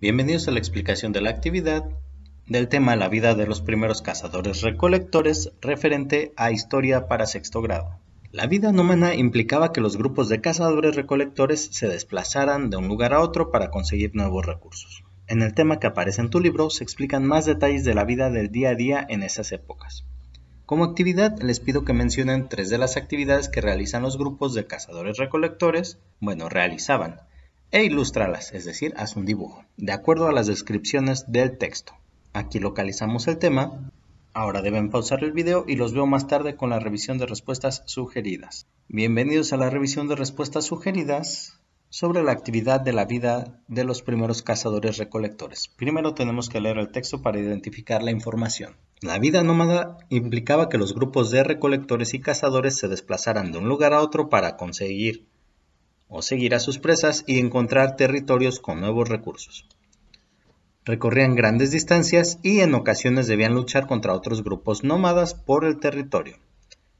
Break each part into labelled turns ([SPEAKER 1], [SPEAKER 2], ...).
[SPEAKER 1] Bienvenidos a la explicación de la actividad del tema La vida de los primeros cazadores recolectores referente a historia para sexto grado. La vida nómana implicaba que los grupos de cazadores recolectores se desplazaran de un lugar a otro para conseguir nuevos recursos. En el tema que aparece en tu libro se explican más detalles de la vida del día a día en esas épocas. Como actividad les pido que mencionen tres de las actividades que realizan los grupos de cazadores recolectores, bueno, realizaban, e ilustralas, es decir, haz un dibujo, de acuerdo a las descripciones del texto. Aquí localizamos el tema. Ahora deben pausar el video y los veo más tarde con la revisión de respuestas sugeridas. Bienvenidos a la revisión de respuestas sugeridas sobre la actividad de la vida de los primeros cazadores recolectores. Primero tenemos que leer el texto para identificar la información. La vida nómada implicaba que los grupos de recolectores y cazadores se desplazaran de un lugar a otro para conseguir o seguir a sus presas y encontrar territorios con nuevos recursos. Recorrían grandes distancias y en ocasiones debían luchar contra otros grupos nómadas por el territorio.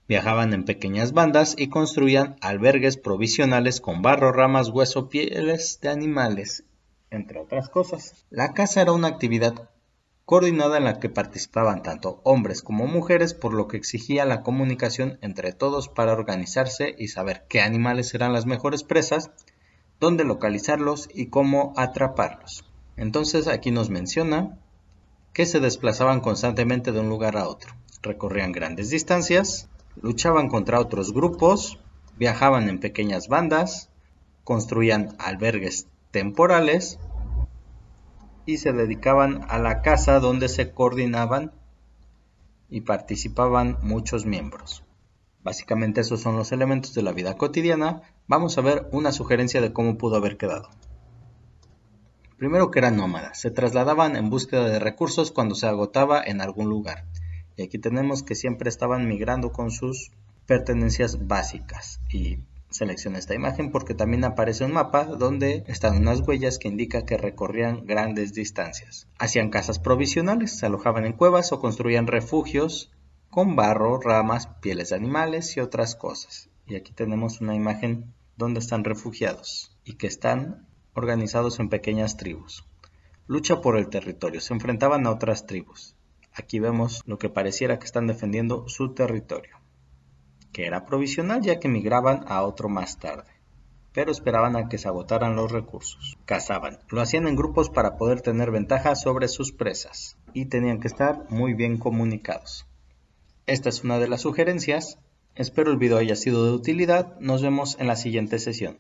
[SPEAKER 1] Viajaban en pequeñas bandas y construían albergues provisionales con barro, ramas, hueso, pieles de animales, entre otras cosas. La caza era una actividad coordinada en la que participaban tanto hombres como mujeres, por lo que exigía la comunicación entre todos para organizarse y saber qué animales eran las mejores presas, dónde localizarlos y cómo atraparlos. Entonces aquí nos menciona que se desplazaban constantemente de un lugar a otro, recorrían grandes distancias, luchaban contra otros grupos, viajaban en pequeñas bandas, construían albergues temporales, y se dedicaban a la casa donde se coordinaban y participaban muchos miembros. Básicamente esos son los elementos de la vida cotidiana. Vamos a ver una sugerencia de cómo pudo haber quedado. Primero que eran nómadas, se trasladaban en búsqueda de recursos cuando se agotaba en algún lugar. Y aquí tenemos que siempre estaban migrando con sus pertenencias básicas y Selecciona esta imagen porque también aparece un mapa donde están unas huellas que indica que recorrían grandes distancias. Hacían casas provisionales, se alojaban en cuevas o construían refugios con barro, ramas, pieles de animales y otras cosas. Y aquí tenemos una imagen donde están refugiados y que están organizados en pequeñas tribus. Lucha por el territorio, se enfrentaban a otras tribus. Aquí vemos lo que pareciera que están defendiendo su territorio que era provisional ya que migraban a otro más tarde, pero esperaban a que se agotaran los recursos. Cazaban, lo hacían en grupos para poder tener ventaja sobre sus presas y tenían que estar muy bien comunicados. Esta es una de las sugerencias, espero el video haya sido de utilidad, nos vemos en la siguiente sesión.